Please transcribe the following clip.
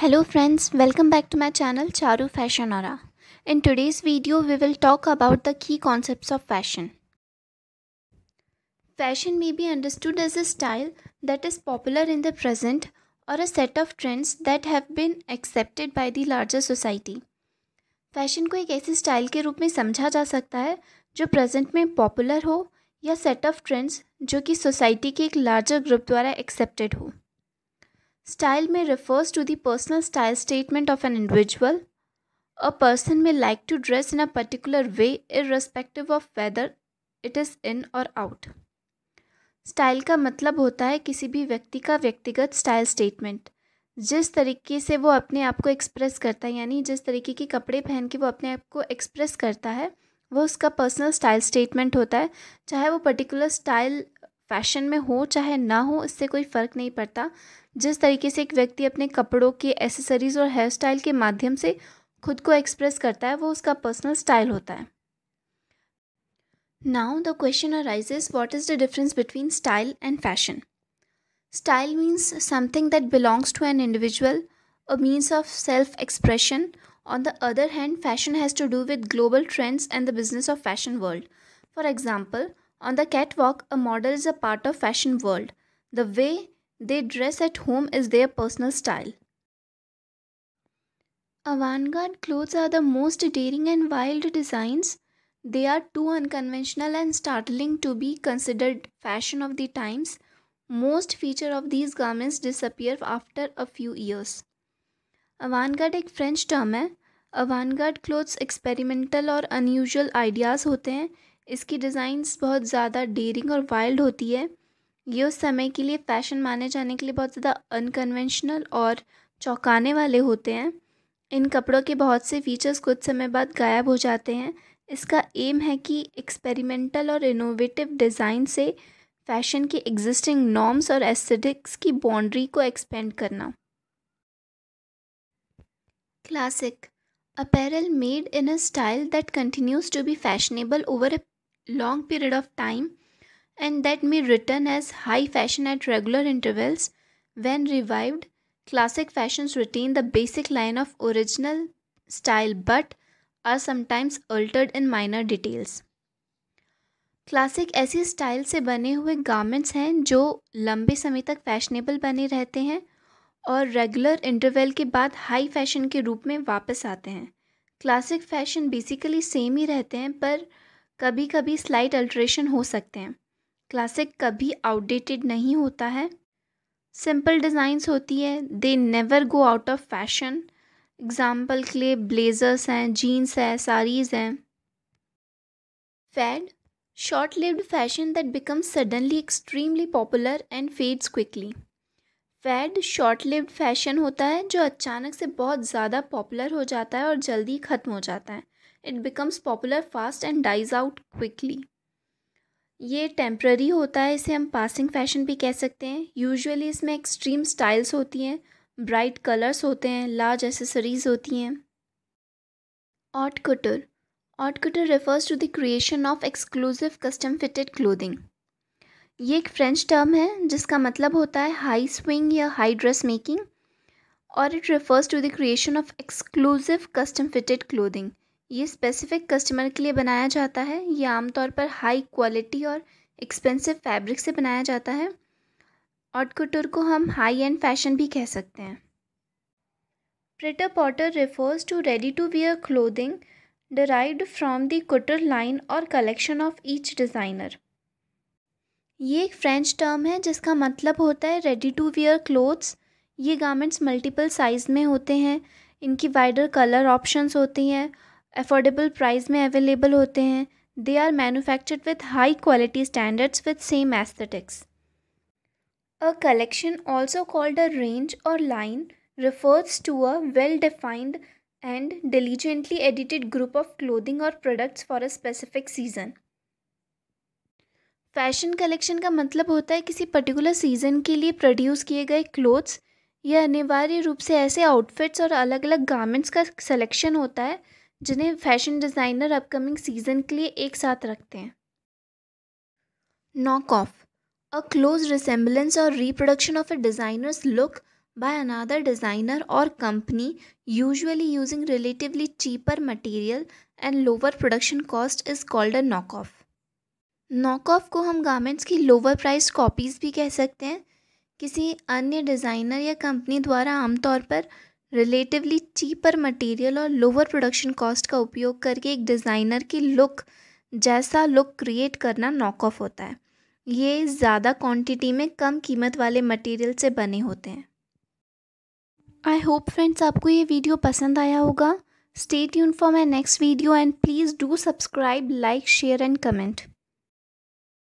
Hello friends welcome back to my channel Charu fashion और in today's video we will talk about the key concepts of fashion fashion may be understood as a style that is popular in the present or a set of trends that have been accepted by the larger society fashion को एक ऐसे style के रूप में समझा जा सकता है जो प्रजेंट में पॉपुलर हो या सेट ऑफ ट्रेंड्स जो कि सोसाइटी के एक लार्जर ग्रुप द्वारा एक्सेप्टेड हो स्टाइल में refers to personal style statement of an individual a person may like to dress in a particular way way irrespective of whether it is in or out style का मतलब होता है किसी भी व्यक्ति का व्यक्तिगत स्टाइल स्टेटमेंट जिस तरीके से वो अपने आप को एक्सप्रेस करता है यानी जिस तरीके के कपड़े पहन के वो अपने आप को एक्सप्रेस करता है वो उसका पर्सनल स्टाइल स्टेटमेंट होता है चाहे वो पर्टिकुलर स्टाइल फैशन में हो चाहे ना हो इससे कोई फ़र्क नहीं पड़ता जिस तरीके से एक व्यक्ति अपने कपड़ों के एसेसरीज़ और हेयर स्टाइल के माध्यम से खुद को एक्सप्रेस करता है वो उसका पर्सनल स्टाइल होता है now the question arises what is the difference between style and fashion style means something that belongs to an individual a means of self expression on the other hand fashion has to do with global trends and the business of fashion world for example On the catwalk, a model is a part of fashion world. The way they dress at home is their personal style. Avant-garde clothes are the most daring and wild designs. They are too unconventional and startling to be considered fashion of the times. Most feature of these garments disappear after a few years. Avant-garde is French term. Avant-garde clothes experimental or unusual ideas होते हैं इसकी designs बहुत ज़्यादा daring और wild होती है ये उस समय के लिए फ़ैशन माने जाने के लिए बहुत ज़्यादा अनकन्वेंशनल और चौंकाने वाले होते हैं इन कपड़ों के बहुत से फीचर्स कुछ समय बाद गायब हो जाते हैं इसका एम है कि एक्सपेरिमेंटल और इनोवेटिव डिज़ाइन से फैशन के एग्जिस्टिंग नॉर्म्स और एस्थेटिक्स की बाउंड्री को एक्सपेंड करना classic apparel made in a style that continues to be fashionable over a long period of time and that may return as high fashion at regular intervals. When revived, classic fashions retain the basic line of original style but are sometimes altered in minor details. Classic ऐसी style से बने हुए garments हैं जो लंबे समय तक fashionable बने रहते हैं और रेगुलर इंटरवल के बाद हाई फैशन के रूप में वापस आते हैं क्लासिक फैशन बेसिकली सेम ही रहते हैं पर कभी कभी स्लाइट अल्ट्रेशन हो सकते हैं क्लासिक कभी आउटडेटेड नहीं होता है सिंपल डिज़ाइंस होती है they never go out of fashion example के लिए ब्लेज़र्स हैं जीन्स हैं साड़ीज़ हैं fad short lived fashion that becomes suddenly extremely popular and fades quickly fad short lived fashion होता है जो अचानक से बहुत ज़्यादा पॉपुलर हो जाता है और जल्दी ख़त्म हो जाता है it becomes popular fast and dies out quickly ये टेम्प्ररी होता है इसे हम पासिंग फैशन भी कह सकते हैं यूजुअली इसमें एक्सट्रीम स्टाइल्स होती हैं ब्राइट कलर्स होते हैं लार्ज एसेसरीज होती हैं haute couture haute couture refers to the creation of exclusive custom fitted clothing ये एक फ्रेंच टर्म है जिसका मतलब होता है हाई स्विंग या हाई ड्रेस मेकिंग और it refers to the creation of exclusive custom fitted clothing ये स्पेसिफ़िक कस्टमर के लिए बनाया जाता है ये आमतौर पर हाई क्वालिटी और एक्सपेंसिव फैब्रिक से बनाया जाता है ऑट कुटर को हम हाई एंड फैशन भी कह सकते हैं pret-a-porter refers to ready to wear clothing derived from the couture line or collection of each designer ये एक फ्रेंच टर्म है जिसका मतलब होता है रेडी टू वियर क्लोथ्स ये गारमेंट्स मल्टीपल साइज़ में होते हैं इनकी वाइडर कलर ऑप्शंस होती हैं अफोर्डेबल प्राइस में अवेलेबल होते हैं they are manufactured with high quality standards with same aesthetics a collection also called a range or line refers to a well defined and diligently edited group of clothing or products for a specific season fashion collection का मतलब होता है किसी particular season के लिए produce किए गए clothes या अनिवार्य रूप से ऐसे आउटफिट्स और अलग अलग गारमेंट्स का सिलेक्शन होता है जिन्हें फैशन डिज़ाइनर अपकमिंग सीजन के लिए एक साथ रखते हैं knock off a close resemblance और reproduction of a designer's look by another designer और company usually using relatively cheaper material and lower production cost is called a knock off knock off को हम गारमेंट्स की lower price copies भी कह सकते हैं किसी अन्य डिज़ाइनर या कंपनी द्वारा आमतौर पर रिलेटिवली चीपर मटेरियल और लोअर प्रोडक्शन कॉस्ट का उपयोग करके एक डिज़ाइनर की लुक जैसा लुक क्रिएट करना नॉक ऑफ होता है ये ज़्यादा क्वांटिटी में कम कीमत वाले मटेरियल से बने होते हैं आई होप फ्रेंड्स आपको ये वीडियो पसंद आया होगा स्टे यून for my next video and please do subscribe like share and comment